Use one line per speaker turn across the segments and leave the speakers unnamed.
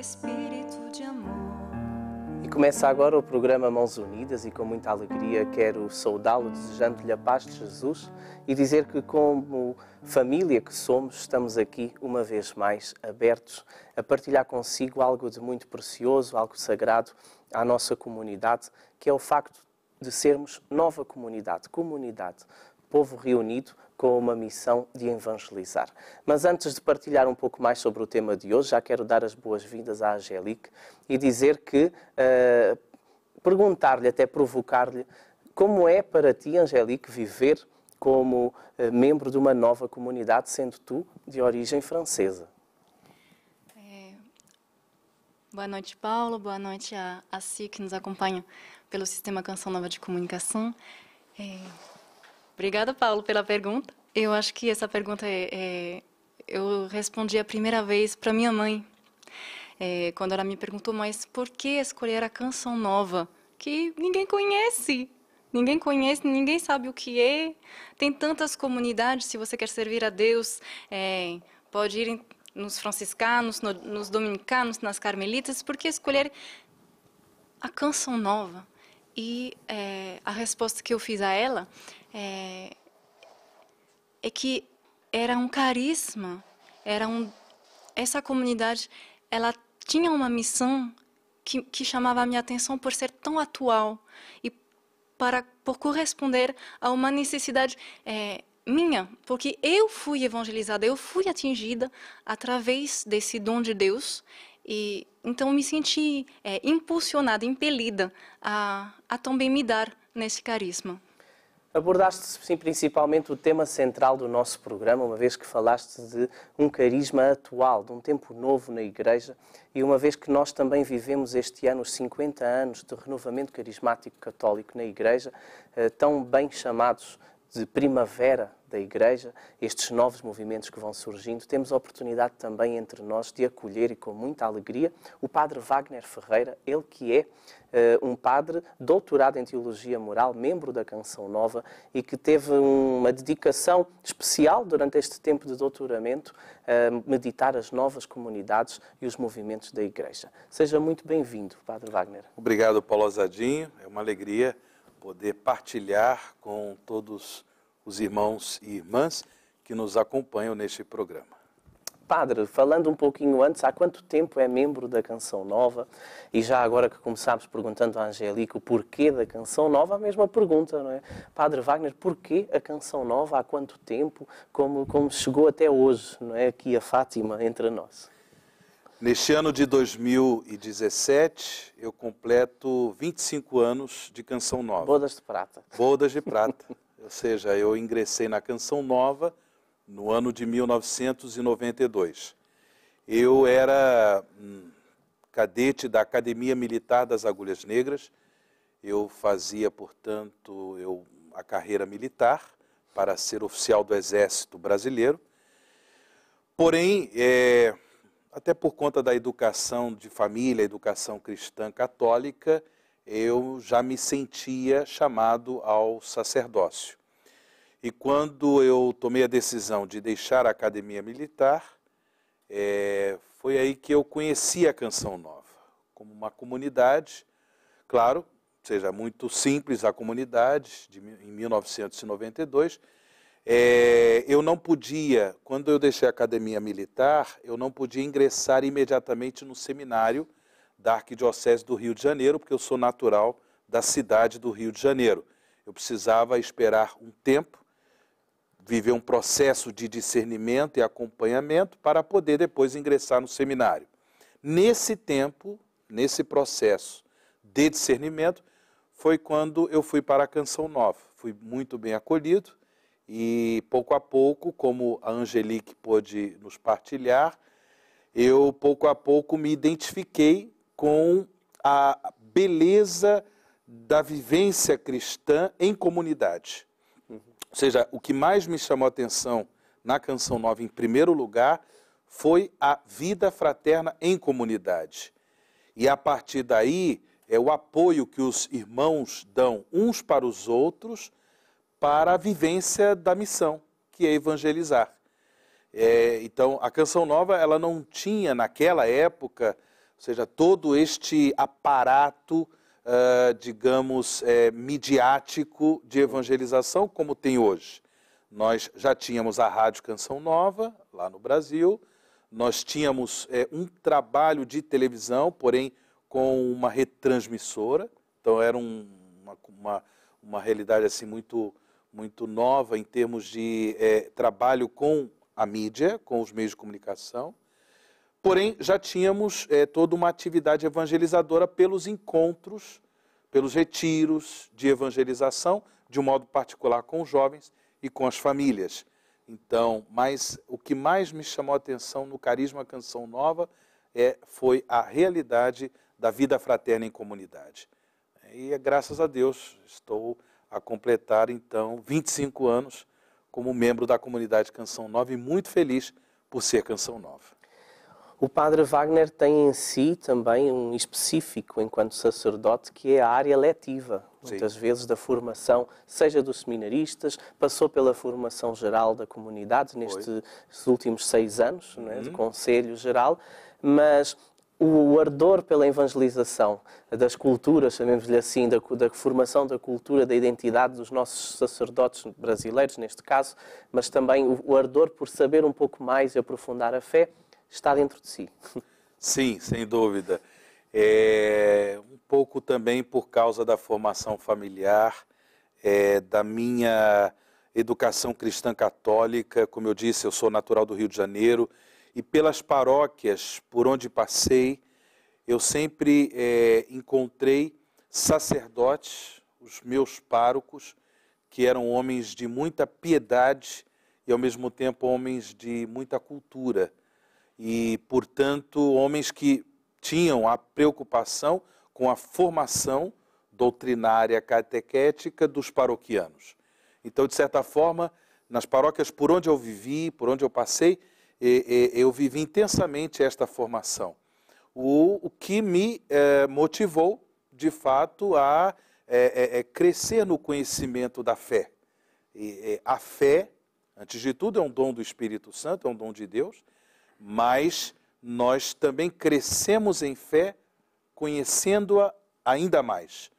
Espírito de amor.
E começa agora o programa Mãos Unidas e com muita alegria quero saudá-lo, desejando-lhe a paz de Jesus e dizer que, como família que somos, estamos aqui uma vez mais abertos a partilhar consigo algo de muito precioso, algo sagrado à nossa comunidade, que é o facto de sermos nova comunidade, comunidade, povo reunido com uma missão de evangelizar. Mas antes de partilhar um pouco mais sobre o tema de hoje, já quero dar as boas-vindas à Angelique e dizer que, uh, perguntar-lhe, até provocar-lhe, como é para ti, Angelique, viver como uh, membro de uma nova comunidade, sendo tu de origem francesa? É,
boa noite, Paulo. Boa noite a, a si que nos acompanha pelo Sistema Canção Nova de Comunicação. É... Obrigada, Paulo, pela pergunta. Eu acho que essa pergunta é, é, eu respondi a primeira vez para minha mãe, é, quando ela me perguntou, mas por que escolher a canção nova, que ninguém conhece? Ninguém conhece, ninguém sabe o que é. Tem tantas comunidades, se você quer servir a Deus, é, pode ir nos franciscanos, no, nos dominicanos, nas carmelitas, por que escolher a canção nova? E é, a resposta que eu fiz a ela é, é que era um carisma, era um, essa comunidade, ela tinha uma missão que, que chamava a minha atenção por ser tão atual e para por corresponder a uma necessidade é, minha, porque eu fui evangelizada, eu fui atingida através desse dom de Deus e então me senti é, impulsionada, impelida a, a também me dar nesse carisma.
Abordaste, sim, principalmente o tema central do nosso programa, uma vez que falaste de um carisma atual, de um tempo novo na Igreja, e uma vez que nós também vivemos este ano os 50 anos de renovamento carismático católico na Igreja, eh, tão bem chamados de primavera da Igreja, estes novos movimentos que vão surgindo, temos a oportunidade também entre nós de acolher e com muita alegria o Padre Wagner Ferreira, ele que é uh, um padre doutorado em Teologia Moral, membro da Canção Nova e que teve uma dedicação especial durante este tempo de doutoramento a uh, eh, meditar as novas comunidades e os movimentos da Igreja. Seja muito bem-vindo, Padre Wagner.
Obrigado, Paulo Azadinho, é uma alegria poder partilhar com todos os irmãos e irmãs que nos acompanham neste programa.
Padre, falando um pouquinho antes, há quanto tempo é membro da Canção Nova? E já agora que começámos perguntando à Angélica o porquê da Canção Nova, a mesma pergunta, não é? Padre Wagner, porquê a Canção Nova? Há quanto tempo? Como, como chegou até hoje, não é? Aqui a Fátima entre nós.
Neste ano de 2017, eu completo 25 anos de Canção Nova. Bodas de Prata. Bodas de Prata. Ou seja, eu ingressei na Canção Nova no ano de 1992. Eu era cadete da Academia Militar das Agulhas Negras. Eu fazia, portanto, eu, a carreira militar para ser oficial do Exército Brasileiro. Porém, é, até por conta da educação de família, educação cristã católica, eu já me sentia chamado ao sacerdócio. E quando eu tomei a decisão de deixar a academia militar, é, foi aí que eu conheci a Canção Nova, como uma comunidade, claro, seja muito simples a comunidade, de, em 1992, é, eu não podia, quando eu deixei a academia militar, eu não podia ingressar imediatamente no seminário da Arquidiocese do Rio de Janeiro, porque eu sou natural da cidade do Rio de Janeiro. Eu precisava esperar um tempo, viver um processo de discernimento e acompanhamento para poder depois ingressar no seminário. Nesse tempo, nesse processo de discernimento, foi quando eu fui para a Canção Nova. Fui muito bem acolhido e pouco a pouco, como a Angelique pôde nos partilhar, eu pouco a pouco me identifiquei com a beleza da vivência cristã em comunidade. Uhum. Ou seja, o que mais me chamou a atenção na Canção Nova, em primeiro lugar, foi a vida fraterna em comunidade. E a partir daí, é o apoio que os irmãos dão uns para os outros para a vivência da missão, que é evangelizar. É, então, a Canção Nova, ela não tinha naquela época, ou seja, todo este aparato, uh, digamos, é, midiático de evangelização como tem hoje. Nós já tínhamos a Rádio Canção Nova, lá no Brasil, nós tínhamos é, um trabalho de televisão, porém com uma retransmissora, então era um, uma, uma, uma realidade assim muito muito nova em termos de é, trabalho com a mídia, com os meios de comunicação. Porém, já tínhamos é, toda uma atividade evangelizadora pelos encontros, pelos retiros de evangelização, de um modo particular com os jovens e com as famílias. Então, mas o que mais me chamou a atenção no Carisma Canção Nova é, foi a realidade da vida fraterna em comunidade. E é graças a Deus estou a completar então 25 anos
como membro da comunidade Canção Nova e muito feliz por ser Canção Nova. O Padre Wagner tem em si também um específico, enquanto sacerdote, que é a área letiva, muitas Sim. vezes da formação, seja dos seminaristas, passou pela formação geral da comunidade nestes últimos seis anos, é, uhum. né, de Conselho Geral, mas o ardor pela evangelização das culturas, chamemos-lhe assim, da, da, formação da cultura, da identidade dos nossos sacerdotes brasileiros, neste caso, mas também o, o ardor por saber um pouco mais e aprofundar a fé, está dentro de si.
Sim, sem dúvida. É, um pouco também por causa da formação familiar, é, da minha educação cristã católica. Como eu disse, eu sou natural do Rio de Janeiro e pelas paróquias por onde passei, eu sempre é, encontrei sacerdotes, os meus párocos, que eram homens de muita piedade e, ao mesmo tempo, homens de muita cultura. E, portanto, homens que tinham a preocupação com a formação doutrinária catequética dos paroquianos. Então, de certa forma, nas paróquias por onde eu vivi, por onde eu passei, e, e, eu vivi intensamente esta formação. O, o que me é, motivou, de fato, a é, crescer no conhecimento da fé. E, a fé, antes de tudo, é um dom do Espírito Santo, é um dom de Deus, mas nós também crescemos em fé conhecendo-a ainda mais.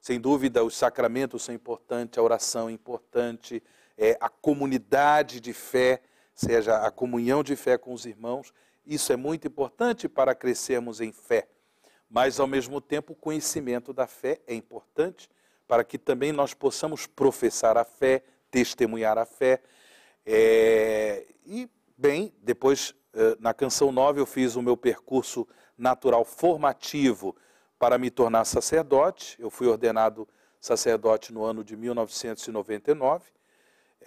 Sem dúvida, os sacramentos são importantes, a oração é importante, é, a comunidade de fé seja a comunhão de fé com os irmãos. Isso é muito importante para crescermos em fé. Mas, ao mesmo tempo, o conhecimento da fé é importante para que também nós possamos professar a fé, testemunhar a fé. É... E, bem, depois, eh, na canção 9, eu fiz o meu percurso natural formativo para me tornar sacerdote. Eu fui ordenado sacerdote no ano de 1999.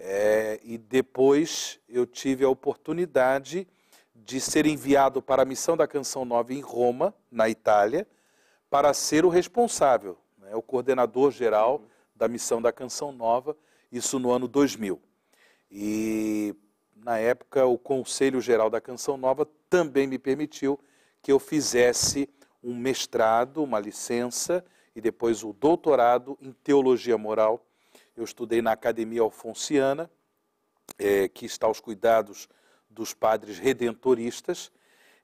É, e depois eu tive a oportunidade de ser enviado para a missão da Canção Nova em Roma, na Itália, para ser o responsável, né, o coordenador geral da missão da Canção Nova, isso no ano 2000. E na época o Conselho Geral da Canção Nova também me permitiu que eu fizesse um mestrado, uma licença e depois o doutorado em teologia moral eu estudei na Academia Alfonciana, é, que está aos cuidados dos padres redentoristas.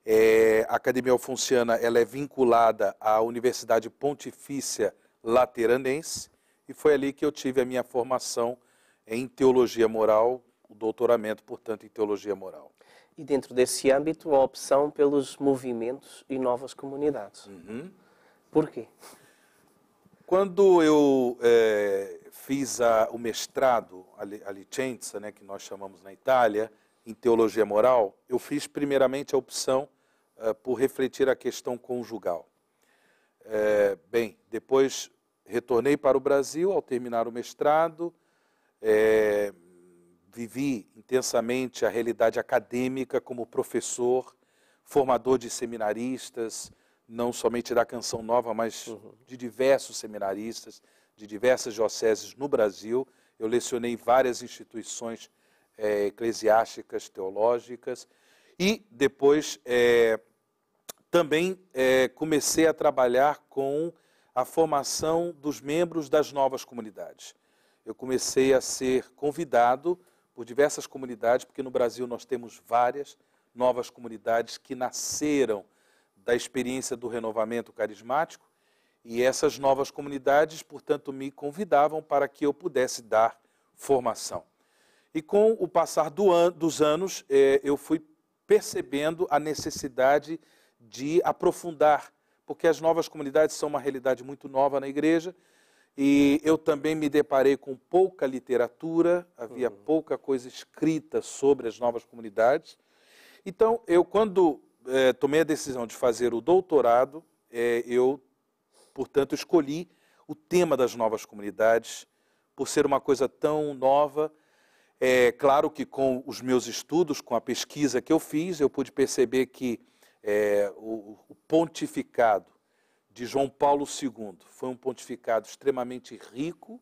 É, a Academia Alfonciana ela é vinculada à Universidade Pontifícia Lateranense e foi ali que eu tive a minha formação em teologia
moral, o doutoramento, portanto, em teologia moral. E dentro desse âmbito, a opção pelos movimentos e novas comunidades. Uhum. Por quê?
quando eu é, fiz a, o mestrado, a licenza, né, que nós chamamos na Itália, em teologia moral, eu fiz primeiramente a opção uh, por refletir a questão conjugal. É, bem, depois retornei para o Brasil ao terminar o mestrado, é, vivi intensamente a realidade acadêmica como professor, formador de seminaristas, não somente da Canção Nova, mas uhum. de diversos seminaristas, de diversas dioceses no Brasil. Eu lecionei várias instituições é, eclesiásticas, teológicas. E depois é, também é, comecei a trabalhar com a formação dos membros das novas comunidades. Eu comecei a ser convidado por diversas comunidades, porque no Brasil nós temos várias novas comunidades que nasceram da experiência do renovamento carismático e essas novas comunidades, portanto, me convidavam para que eu pudesse dar formação. E com o passar do an dos anos, é, eu fui percebendo a necessidade de aprofundar, porque as novas comunidades são uma realidade muito nova na igreja, e eu também me deparei com pouca literatura, havia uhum. pouca coisa escrita sobre as novas comunidades. Então, eu quando é, tomei a decisão de fazer o doutorado, é, eu, portanto, escolhi o tema das novas comunidades, por ser uma coisa tão nova. É claro que com os meus estudos, com a pesquisa que eu fiz, eu pude perceber que é, o, o pontificado de João Paulo II foi um pontificado extremamente rico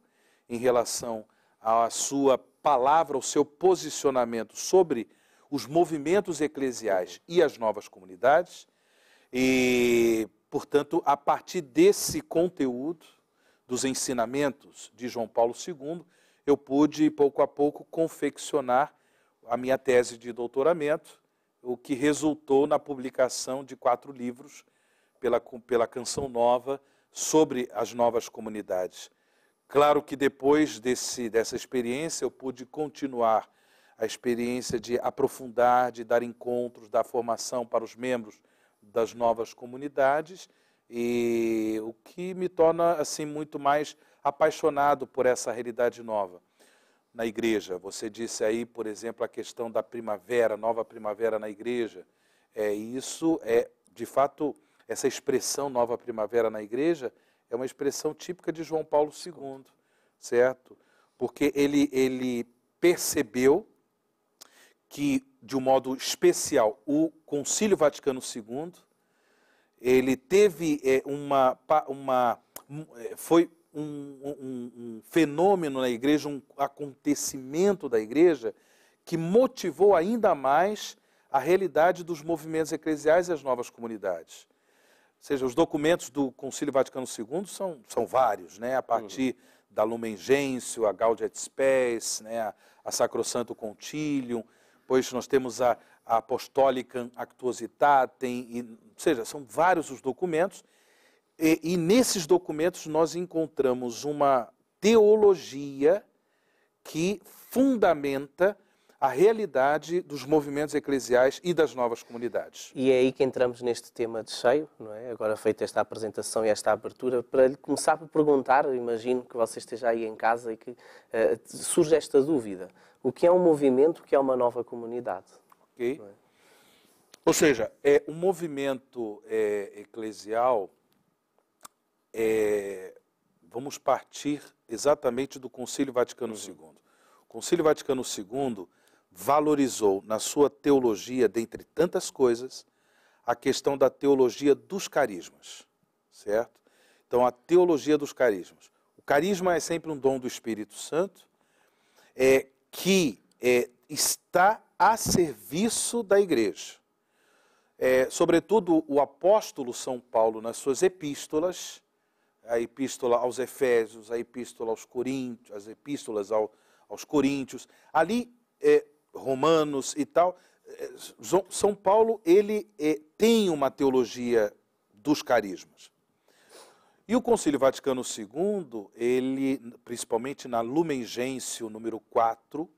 em relação à sua palavra, ao seu posicionamento sobre os movimentos eclesiais e as novas comunidades. E, portanto, a partir desse conteúdo, dos ensinamentos de João Paulo II, eu pude, pouco a pouco, confeccionar a minha tese de doutoramento, o que resultou na publicação de quatro livros pela, pela Canção Nova sobre as novas comunidades. Claro que depois desse, dessa experiência eu pude continuar a experiência de aprofundar, de dar encontros, dar formação para os membros das novas comunidades e o que me torna assim muito mais apaixonado por essa realidade nova na igreja. Você disse aí, por exemplo, a questão da primavera, nova primavera na igreja. É isso é de fato essa expressão nova primavera na igreja é uma expressão típica de João Paulo II, certo? Porque ele ele percebeu que, de um modo especial, o Concílio Vaticano II ele teve é, uma, uma é, foi um, um, um, fenômeno na igreja, um acontecimento da igreja que motivou ainda mais a realidade dos movimentos eclesiais e as novas comunidades. Ou seja, os documentos do Concílio Vaticano II são, são vários, né? a partir uhum. da Lumen Gentium, a Gaudium et Spes, né? a, a Sacrosanto Contílium, depois nós temos a, a Apostólica Actuositatem, e, ou seja, são vários os documentos. E, e nesses documentos nós encontramos uma teologia que fundamenta
a realidade dos movimentos eclesiais e das novas comunidades. E é aí que entramos neste tema de cheio, não é? Agora feita esta apresentação e esta abertura, para lhe começar por perguntar, imagino que você esteja aí em casa e que uh, surge esta dúvida o que é um movimento, o que é uma nova comunidade. Ok. É? Ou seja, é um
movimento é, eclesial. É, vamos partir exatamente do Concílio Vaticano uhum. II. O Concílio Vaticano II valorizou na sua teologia, dentre tantas coisas, a questão da teologia dos carismas, certo? Então, a teologia dos carismas. O carisma é sempre um dom do Espírito Santo, é, que é, está a serviço da igreja. É, sobretudo o apóstolo São Paulo, nas suas epístolas, a epístola aos Efésios, a epístola aos Coríntios, as epístolas ao, aos Coríntios, ali é, Romanos e tal, é, São Paulo ele é, tem uma teologia dos carismas. E o Concílio Vaticano II, ele, principalmente na Lumen Gentium número 4,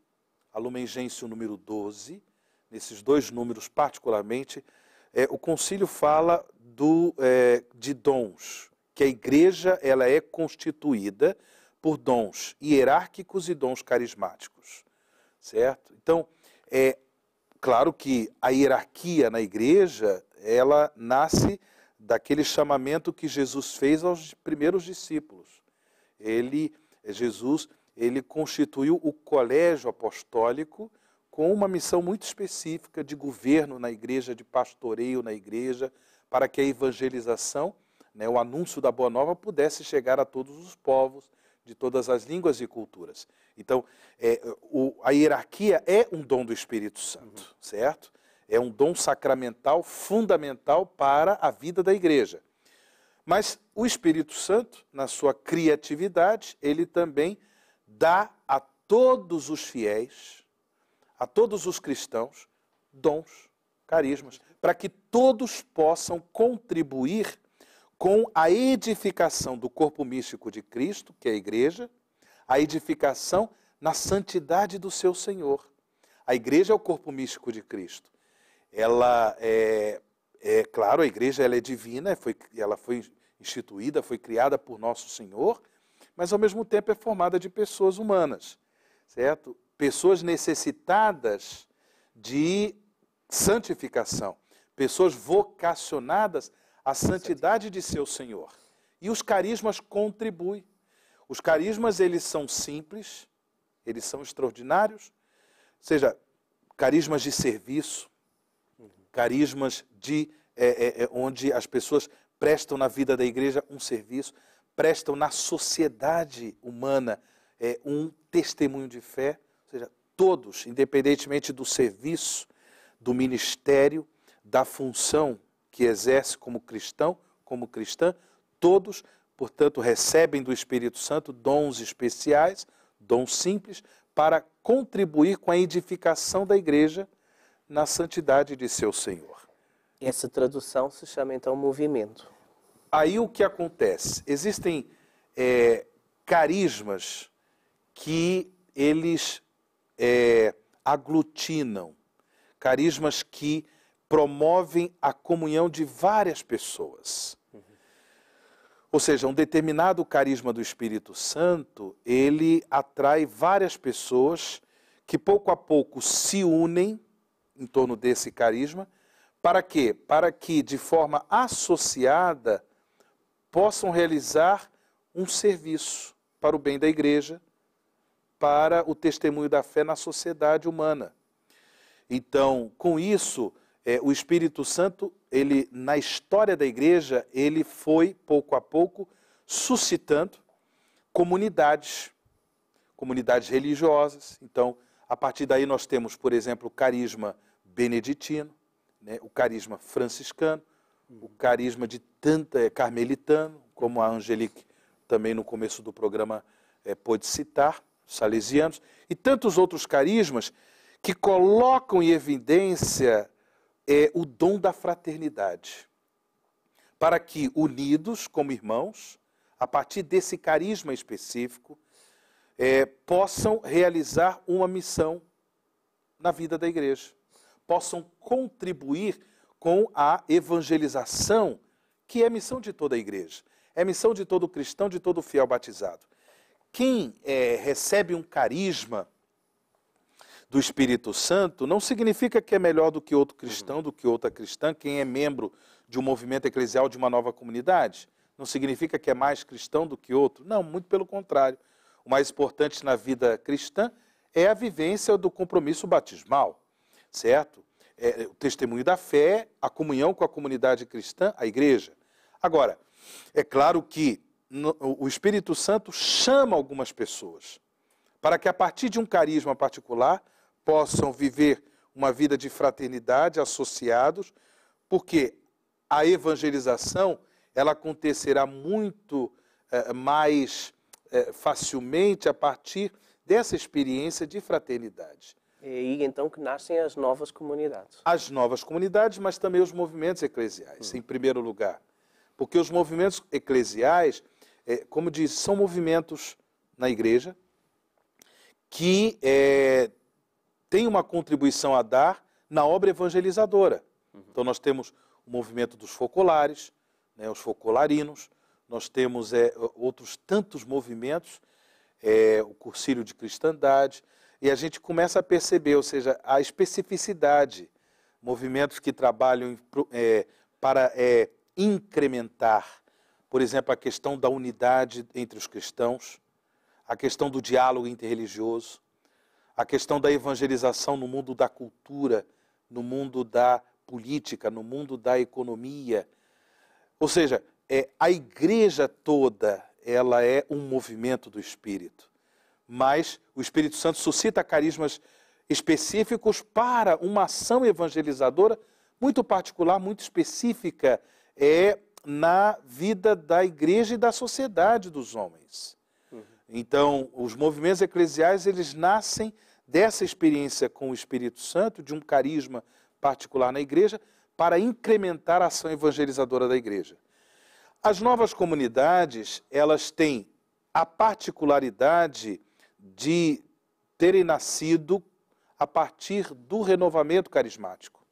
a Lumen Gentium número 12, nesses dois números particularmente, é, o concílio fala do, é, de dons, que a igreja ela é constituída por dons hierárquicos e dons carismáticos, certo? Então, é claro que a hierarquia na igreja, ela nasce daquele chamamento que Jesus fez aos primeiros discípulos. Ele, Jesus, ele constituiu o colégio apostólico com uma missão muito específica de governo na igreja, de pastoreio na igreja, para que a evangelização, né, o anúncio da boa nova, pudesse chegar a todos os povos, de todas as línguas e culturas. Então, é, o, a hierarquia é um dom do Espírito Santo, uhum. certo? É um dom sacramental fundamental para a vida da igreja. Mas o Espírito Santo, na sua criatividade, ele também dá a todos os fiéis, a todos os cristãos, dons, carismas, para que todos possam contribuir com a edificação do corpo místico de Cristo, que é a igreja, a edificação na santidade do seu Senhor. A igreja é o corpo místico de Cristo ela é, é claro, a igreja ela é divina, foi, ela foi instituída, foi criada por nosso Senhor, mas ao mesmo tempo é formada de pessoas humanas, certo? Pessoas necessitadas de santificação, pessoas vocacionadas à santidade de seu Senhor. E os carismas contribuem. Os carismas, eles são simples, eles são extraordinários, ou seja, carismas de serviço, carismas de é, é, é, onde as pessoas prestam na vida da igreja um serviço, prestam na sociedade humana é, um testemunho de fé, ou seja, todos, independentemente do serviço, do ministério, da função que exerce como cristão, como cristã, todos, portanto, recebem do Espírito Santo dons especiais, dons simples, para contribuir com a edificação da igreja na santidade de seu Senhor. Essa tradução se chama então movimento. Aí o que acontece? Existem é, carismas que eles é, aglutinam, carismas que promovem a comunhão de várias pessoas. Ou seja, um determinado carisma do Espírito Santo, ele atrai várias pessoas que pouco a pouco se unem em torno desse carisma, para quê? Para que, de forma associada, possam realizar um serviço para o bem da igreja, para o testemunho da fé na sociedade humana. Então, com isso, é, o Espírito Santo, ele na história da igreja, ele foi pouco a pouco suscitando comunidades, comunidades religiosas. Então, a partir daí nós temos, por exemplo, o carisma beneditino, né, o carisma franciscano, o carisma de tanta eh, carmelitano, como a Angelique também no começo do programa é, pôde citar, salesianos, e tantos outros carismas que colocam em evidência é, o dom da fraternidade, para que, unidos como irmãos, a partir desse carisma específico, é, possam realizar uma missão na vida da igreja possam contribuir com a evangelização, que é missão de toda a igreja, é missão de todo cristão, de todo fiel batizado. Quem é, recebe um carisma do Espírito Santo não significa que é melhor do que outro cristão, uhum. do que outra cristã, quem é membro de um movimento eclesial de uma nova comunidade. Não significa que é mais cristão do que outro. Não, muito pelo contrário. O mais importante na vida cristã é a vivência do compromisso batismal certo? É, é, o testemunho da fé, a comunhão com a comunidade cristã, a igreja. Agora, é claro que no, o Espírito Santo chama algumas pessoas para que, a partir de um carisma particular, possam viver uma vida de fraternidade associados, porque a evangelização ela acontecerá muito é, mais é, facilmente a partir dessa experiência de fraternidade.
É aí então que nascem as novas comunidades.
As novas comunidades, mas também os movimentos eclesiais, hum. em primeiro lugar. Porque os movimentos eclesiais, é, como diz, são movimentos na igreja que é, têm uma contribuição a dar na obra evangelizadora. Uhum. Então nós temos o movimento dos focolares, né, os focolarinos, nós temos é, outros tantos movimentos, é, o Cursilho de Cristandade, e a gente começa a perceber, ou seja, a especificidade, movimentos que trabalham é, para é, incrementar, por exemplo, a questão da unidade entre os cristãos, a questão do diálogo interreligioso, a questão da evangelização no mundo da cultura, no mundo da política, no mundo da economia. Ou seja, é, a igreja toda ela é um movimento do Espírito mas o Espírito Santo suscita carismas específicos para uma ação evangelizadora muito particular, muito específica, é na vida da igreja e da sociedade dos homens. Uhum. Então, os movimentos eclesiais, eles nascem dessa experiência com o Espírito Santo, de um carisma particular na igreja, para incrementar a ação evangelizadora da igreja. As novas comunidades, elas têm a particularidade de terem nascido a partir do renovamento carismático,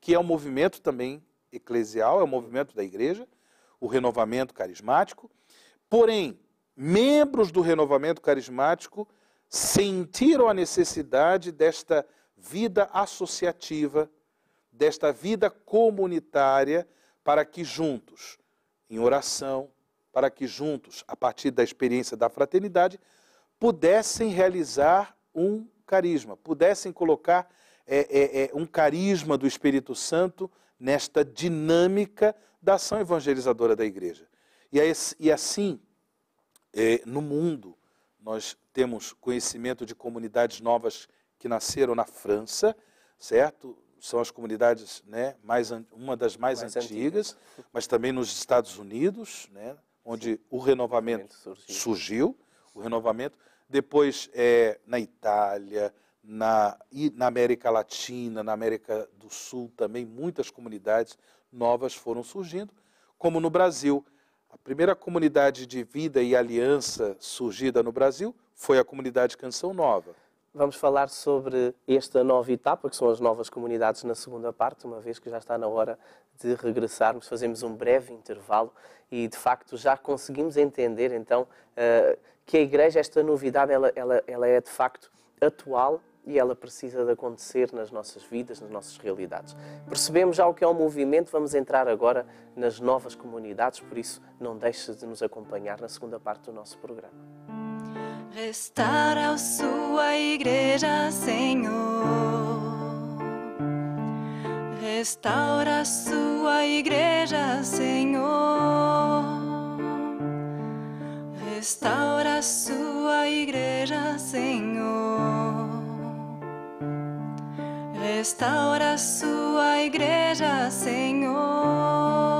que é um movimento também eclesial, é um movimento da igreja, o renovamento carismático. Porém, membros do renovamento carismático sentiram a necessidade desta vida associativa, desta vida comunitária, para que juntos, em oração, para que juntos, a partir da experiência da fraternidade, pudessem realizar um carisma, pudessem colocar é, é, é, um carisma do Espírito Santo nesta dinâmica da ação evangelizadora da igreja. E, e assim, é, no mundo, nós temos conhecimento de comunidades novas que nasceram na França, certo? São as comunidades, né, mais, uma das mais, mais antigas, antigas, mas também nos Estados Unidos, né, onde Sim, o renovamento, o renovamento surgiu. surgiu. O renovamento depois é, na Itália, na, na América Latina, na América do Sul também, muitas comunidades novas foram surgindo, como no Brasil. A primeira comunidade de vida e aliança
surgida no Brasil foi a comunidade Canção Nova. Vamos falar sobre esta nova etapa, que são as novas comunidades, na segunda parte, uma vez que já está na hora de regressarmos. Fazemos um breve intervalo e, de facto, já conseguimos entender, então, eh, que a Igreja, esta novidade, ela, ela, ela é, de facto, atual e ela precisa de acontecer nas nossas vidas, nas nossas realidades. Percebemos já o que é o movimento, vamos entrar agora nas novas comunidades, por isso não deixe de nos acompanhar na segunda parte do nosso programa.
Restaura a sua igreja, Senhor. Restaura a sua igreja, Senhor. Restaura a sua igreja, Senhor. Restaura a sua igreja, Senhor.